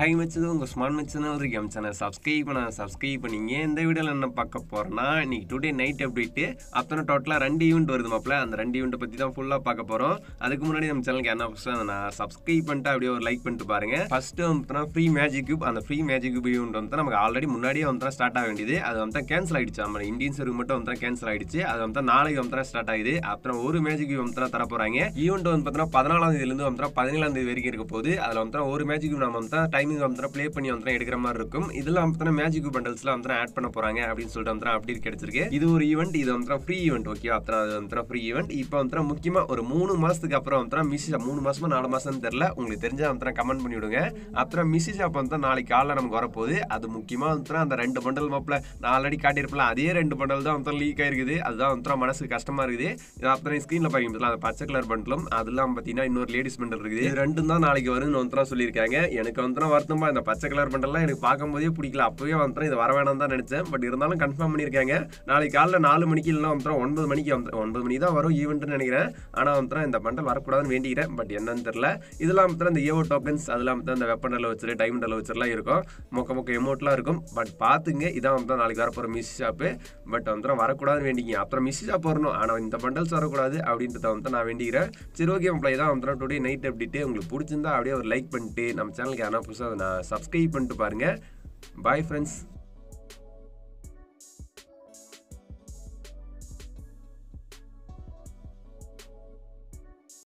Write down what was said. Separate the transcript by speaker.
Speaker 1: high மச்சது உங்கள் smart மச்சனால் இருக்கு எம் சேனல் சப்ஸ்கிரைப் பண்ண சப்ஸ்கிரைப் பண்ணிங்க இந்த வீடியோவில் என்ன பார்க்க போகிறோன்னா இன்றைக்கி டுடே நைட் அப்படிட்டு அத்தனை டோட்டலாக ரெண்டு ஈவெண்ட் வருது மாப்பிள அந்த ரெண்டு ஈவெண்ட்டை பற்றி தான் ஃபுல்லாக பார்க்க போகிறோம் அதுக்கு முன்னாடி நம்ம சேனலுக்கு என்ன ஃபஸ்ட்டு அதை நான் சப்ஸ்கிரைப் பண்ணிட்டு அப்படியே ஒரு லைக் பண்ணிட்டு பாருங்கள் ஃபஸ்ட்டு வந்துனா ஃப்ரீ மேஜிக் கியூப் அந்த ஃப்ரீ மேஜிக் கியூப் ஈவெண்ட் வந்து நமக்கு ஆல்ரெடி முன்னாடியே வந்து ஸ்டார்ட் ஆக வேண்டியது அது வந்து கேன்சல் ஆகிடுச்சு நம்ம இந்தியன் சர்வ் மட்டும் வந்து கேன்சல் ஆகிடுச்சு அது வந்து நாளைக்கு வந்து ஸ்டார்ட் ஆகுது அப்புறம் ஒரு மேஜிக் கியூப் வந்து தர போகிறாங்க ஈவெண்ட் வந்து பார்த்தீங்கன்னா பதினாலாம் தேதியிலேருந்து வந்து பதினேழாம் தேதி வரைக்கும் இருக்க போகுது அதில் வந்து ஒரு மேஜிக் கியூப் நம்ம வந்து டைம் கேமிங் வந்து ப்ளே பண்ணி வந்து எடுக்கிற மாதிரி இருக்கும் இதில் அம்த்தனா மேஜிக் எல்லாம் வந்து ஆட் பண்ண போறாங்க அப்படின்னு சொல்லிட்டு வந்து அப்டேட் கிடைச்சிருக்கு இது ஒரு ஈவெண்ட் இது வந்து ஃப்ரீ ஈவெண்ட் ஓகே அத்தனை அது வந்து ஃப்ரீ ஈவெண்ட் இப்போ வந்து முக்கியமா ஒரு மூணு மாசத்துக்கு அப்புறம் வந்து மிஸ்ஸி மூணு மாசமா நாலு மாசம் தெரியல உங்களுக்கு தெரிஞ்ச வந்து கமெண்ட் பண்ணி விடுங்க அப்புறம் மிஸ் ஷாப் வந்து நாளைக்கு காலைல நமக்கு வரப்போகுது அது முக்கியமா வந்து அந்த ரெண்டு பண்டல் மாப்பில் நாலடி காட்டியிருப்பல அதே ரெண்டு பண்டல் தான் வந்து லீக் ஆயிருக்குது அதுதான் வந்து மனசுக்கு கஷ்டமா இருக்குது இது அப்புறம் ஸ்க்ரீனில் பார்க்கலாம் அந்த பச்சை கலர் பண்டலும் அதெல்லாம் பார்த்தீங்கன்னா இன்னொரு லேடிஸ் பண்டல் இருக்குது இது ரெண்டும் தான் நாளைக்கு வரும்னு வந்து சொல்லியிருக்காங்க எனக்கு வந்து வருத்தமா இந்த பச்சை கலர் பண்டெல்லாம் எனக்கு பார்க்கும்போதே பிடிக்கல அப்பவே வந்துடும் இது வர வேணாம் தான் நினைச்சேன் பட் இருந்தாலும் கன்ஃபார்ம் பண்ணியிருக்காங்க நாளைக்கு காலைல நாலு மணிக்கு இல்லைன்னா வந்துடும் ஒன்பது மணிக்கு வந்து ஒன்பது மணி தான் வரும் ஈவெண்ட்னு நினைக்கிறேன் ஆனால் வந்துடும் இந்த பண்டல் வரக்கூடாதுன்னு வேண்டிக்கிறேன் பட் என்னன்னு தெரில இதெல்லாம் வந்துடும் இந்த ஏவோ டோக்கன்ஸ் அதெல்லாம் வந்து அந்த வெப்பனில் டைம் டைமண்டில் வச்சுலாம் இருக்கும் மொக்க மொக்க எமௌண்ட்லாம் இருக்கும் பட் பார்த்துங்க இதான் வந்து நாளைக்கு வரப்போகிற மிஸ் ஷாப்பு பட் வந்துடும் வரக்கூடாதுன்னு வேண்டிக்கிங்க அப்புறம் மிஸ் ஷாப் வரணும் ஆனால் இந்த பண்டல்ஸ் வரக்கூடாது அப்படின்றத வந்து நான் வேண்டிக்கிறேன் சரி ஓகே ப்ளே தான் வந்துடும் டுடே நைட் அப்படிட்டு உங்களுக்கு பிடிச்சிருந்தா அப்படியே ஒரு லைக் பண்ணிட்டு நம்ம சேனலுக்கு யாரா புதுசாக ஸோ நான் சப்ஸ்கிரைப் பண்ணிட்டு பாருங்கள் பாய் ஃப்ரெண்ட்ஸ்